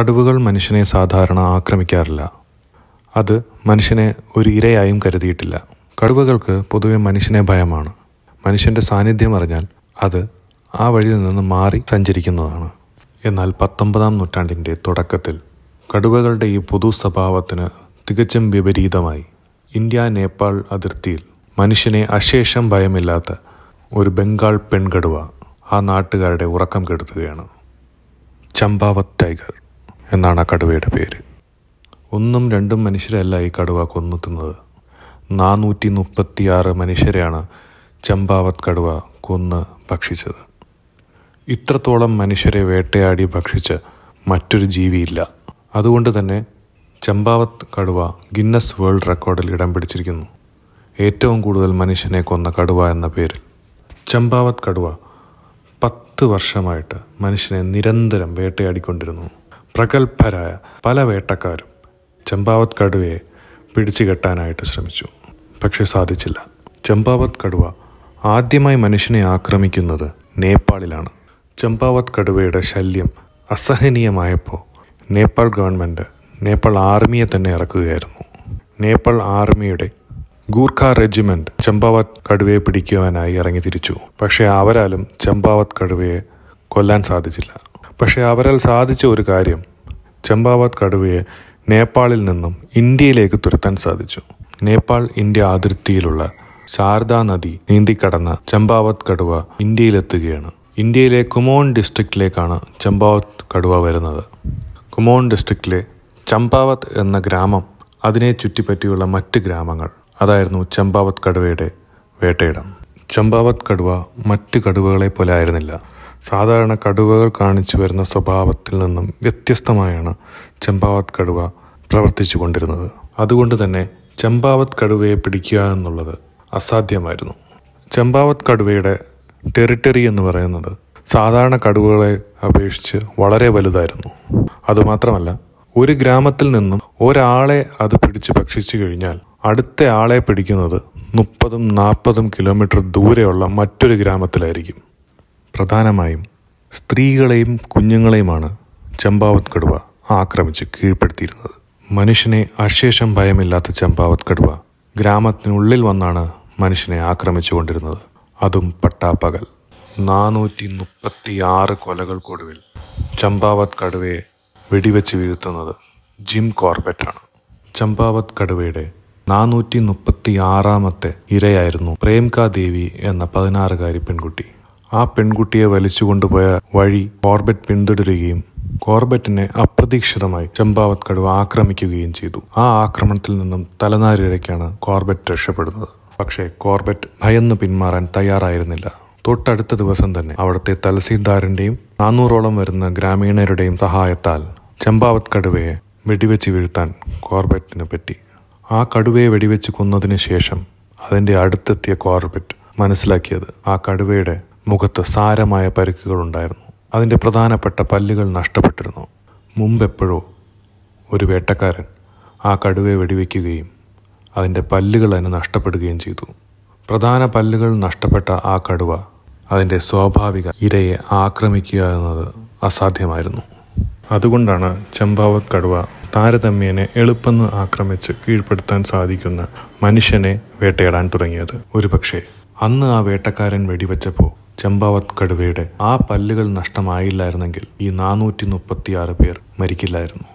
കടുവകൾ മനുഷ്യനെ സാധാരണ ആക്രമിക്കാറില്ല അത് മനുഷ്യനെ ഒരു ഇരയായും കരുതിയിട്ടില്ല കടുവകൾക്ക് പൊതുവെ മനുഷ്യനെ ഭയമാണ് മനുഷ്യൻ്റെ സാന്നിധ്യം അറിഞ്ഞാൽ അത് ആ വഴിയിൽ നിന്ന് മാറി സഞ്ചരിക്കുന്നതാണ് എന്നാൽ പത്തൊമ്പതാം നൂറ്റാണ്ടിൻ്റെ തുടക്കത്തിൽ കടുവകളുടെ ഈ പൊതു സ്വഭാവത്തിന് തികച്ചും വിപരീതമായി ഇന്ത്യ നേപ്പാൾ അതിർത്തിയിൽ മനുഷ്യനെ അശേഷം ഭയമില്ലാത്ത ഒരു ബംഗാൾ പെൺകടുവ ആ നാട്ടുകാരുടെ ഉറക്കം കെടുത്തുകയാണ് ചമ്പാവത് ടൈഗർ എന്നാണ് ആ കടുവയുടെ പേര് ഒന്നും രണ്ടും മനുഷ്യരല്ല ഈ കടുവ കൊന്നെത്തുന്നത് നാനൂറ്റി മുപ്പത്തിയാറ് മനുഷ്യരെയാണ് ചമ്പാവത് കടുവ കൊന്ന് ഭക്ഷിച്ചത് ഇത്രത്തോളം മനുഷ്യരെ വേട്ടയാടി ഭക്ഷിച്ച് മറ്റൊരു ജീവിയില്ല അതുകൊണ്ട് തന്നെ ചമ്പാവത് കടുവ ഗിന്നസ് വേൾഡ് റെക്കോർഡിൽ ഇടം പിടിച്ചിരിക്കുന്നു ഏറ്റവും കൂടുതൽ മനുഷ്യനെ കൊന്ന കടുവ എന്ന പേരിൽ ചമ്പാവത് കടുവ പത്ത് വർഷമായിട്ട് മനുഷ്യനെ നിരന്തരം വേട്ടയാടിക്കൊണ്ടിരുന്നു പ്രഗത്ഭരായ പല വേട്ടക്കാരും ചെമ്പാവത് കടുവയെ പിടിച്ചു കെട്ടാനായിട്ട് ശ്രമിച്ചു പക്ഷെ സാധിച്ചില്ല ചെമ്പാവത് കടുവ ആദ്യമായി മനുഷ്യനെ ആക്രമിക്കുന്നത് നേപ്പാളിലാണ് ചമ്പാവത് കടുവയുടെ ശല്യം അസഹനീയമായപ്പോൾ നേപ്പാൾ ഗവൺമെൻറ് നേപ്പാൾ ആർമിയെ തന്നെ ഇറക്കുകയായിരുന്നു നേപ്പാൾ ആർമിയുടെ ഗൂർഖ റെജിമെൻറ്റ് ചമ്പാവത് കടുവയെ പിടിക്കുവാനായി ഇറങ്ങി തിരിച്ചു പക്ഷേ അവരാലും ചമ്പാവത് കടുവയെ കൊല്ലാൻ സാധിച്ചില്ല പക്ഷേ അവരാൽ സാധിച്ച ഒരു കാര്യം ചമ്പാവത് കടുവയെ നേപ്പാളിൽ നിന്നും ഇന്ത്യയിലേക്ക് തുരത്താൻ സാധിച്ചു നേപ്പാൾ ഇന്ത്യ അതിർത്തിയിലുള്ള ശാരദാ നദി കടന്ന ചമ്പാവത് കടുവ ഇന്ത്യയിലെത്തുകയാണ് ഇന്ത്യയിലെ കുമോൺ ഡിസ്ട്രിക്റ്റിലേക്കാണ് ചമ്പാവത് കടുവ വരുന്നത് കുമോൺ ഡിസ്ട്രിക്റ്റിലെ ചമ്പാവത് എന്ന ഗ്രാമം അതിനെ ചുറ്റിപ്പറ്റിയുള്ള മറ്റ് ഗ്രാമങ്ങൾ അതായിരുന്നു ചമ്പാവത് കടുവയുടെ വേട്ടയിടം ചമ്പാവത് കടുവ മറ്റ് കടുവകളെ പോലെ ആയിരുന്നില്ല സാധാരണ കടുവകൾ കാണിച്ചു വരുന്ന സ്വഭാവത്തിൽ നിന്നും വ്യത്യസ്തമായാണ് ചമ്പാവത് കടുവ പ്രവർത്തിച്ചു കൊണ്ടിരുന്നത് അതുകൊണ്ട് തന്നെ ചമ്പാവത് കടുവയെ പിടിക്കുക എന്നുള്ളത് അസാധ്യമായിരുന്നു ചമ്പാവത് കടുവയുടെ ടെറിട്ടറി എന്ന് പറയുന്നത് സാധാരണ കടുവകളെ അപേക്ഷിച്ച് വളരെ വലുതായിരുന്നു അതുമാത്രമല്ല ഒരു ഗ്രാമത്തിൽ നിന്നും ഒരാളെ അത് പിടിച്ച് ഭക്ഷിച്ചു കഴിഞ്ഞാൽ അടുത്ത ആളെ പിടിക്കുന്നത് മുപ്പതും നാൽപ്പതും കിലോമീറ്റർ ദൂരെയുള്ള മറ്റൊരു ഗ്രാമത്തിലായിരിക്കും പ്രധാനമായും സ്ത്രീകളെയും കുഞ്ഞുങ്ങളെയുമാണ് ചമ്പാവത് കടുവ ആക്രമിച്ച് കീഴ്പ്പെടുത്തിയിരുന്നത് മനുഷ്യനെ അശേഷം ഭയമില്ലാത്ത ചമ്പാവത് കടുവ ഗ്രാമത്തിനുള്ളിൽ വന്നാണ് മനുഷ്യനെ ആക്രമിച്ചു കൊണ്ടിരുന്നത് അതും പട്ടാപ്പകൽ നാനൂറ്റി മുപ്പത്തി ആറ് കൊലകൾക്കൊടുവിൽ ചമ്പാവത് കടുവയെ വെടിവെച്ച് വീഴ്ത്തുന്നത് ജിം കോർബറ്റാണ് ചമ്പാവത് കടുവയുടെ നാനൂറ്റി മുപ്പത്തി ആറാമത്തെ ഇരയായിരുന്നു പ്രേംകാ ദേവി എന്ന പതിനാറുകാരി പെൺകുട്ടി ആ പെൺകുട്ടിയെ വലിച്ചുകൊണ്ടുപോയ വഴി കോർബറ്റ് പിന്തുടരുകയും കോർബറ്റിനെ അപ്രതീക്ഷിതമായി ചമ്പാവത് കടുവ ആക്രമിക്കുകയും ചെയ്തു ആ ആക്രമണത്തിൽ നിന്നും തലനാരിഴയ്ക്കാണ് കോർബറ്റ് രക്ഷപ്പെടുന്നത് പക്ഷേ കോർബറ്റ് ഭയന്ന് പിന്മാറാൻ തയ്യാറായിരുന്നില്ല തൊട്ടടുത്ത ദിവസം തന്നെ അവിടുത്തെ തലസീൽദാരൻ്റെയും നാനൂറോളം വരുന്ന ഗ്രാമീണരുടെയും സഹായത്താൽ ചമ്പാവത് കടുവയെ വെടിവെച്ച് വീഴ്ത്താൻ കോർബറ്റിന് പറ്റി ആ കടുവയെ വെടിവെച്ച് കൊന്നതിന് ശേഷം അതിൻ്റെ അടുത്തെത്തിയ കോർബറ്റ് മനസ്സിലാക്കിയത് ആ കടുവയുടെ മുഖത്ത് സാരമായ പരിക്കുകളുണ്ടായിരുന്നു അതിൻ്റെ പ്രധാനപ്പെട്ട പല്ലുകൾ നഷ്ടപ്പെട്ടിരുന്നു മുമ്പെപ്പോഴോ ഒരു വേട്ടക്കാരൻ ആ കടുവയെ വെടിവെക്കുകയും അതിൻ്റെ പല്ലുകൾ അതിന് നഷ്ടപ്പെടുകയും ചെയ്തു പ്രധാന പല്ലുകൾ നഷ്ടപ്പെട്ട ആ കടുവ അതിൻ്റെ സ്വാഭാവിക ഇരയെ ആക്രമിക്കുക എന്നത് അസാധ്യമായിരുന്നു അതുകൊണ്ടാണ് ചെമ്പാവത് കടുവ താരതമ്യേനെ എളുപ്പമെന്ന് ആക്രമിച്ച് കീഴ്പ്പെടുത്താൻ സാധിക്കുന്ന മനുഷ്യനെ വേട്ടയാടാൻ തുടങ്ങിയത് ഒരുപക്ഷെ അന്ന് ആ വേട്ടക്കാരൻ വെടിവെച്ചപ്പോൾ ചമ്പാവത് കടുവയുടെ ആ പല്ലുകൾ നഷ്ടമായില്ലായിരുന്നെങ്കിൽ ഈ നാനൂറ്റി മുപ്പത്തിയാറ് പേർ മരിക്കില്ലായിരുന്നു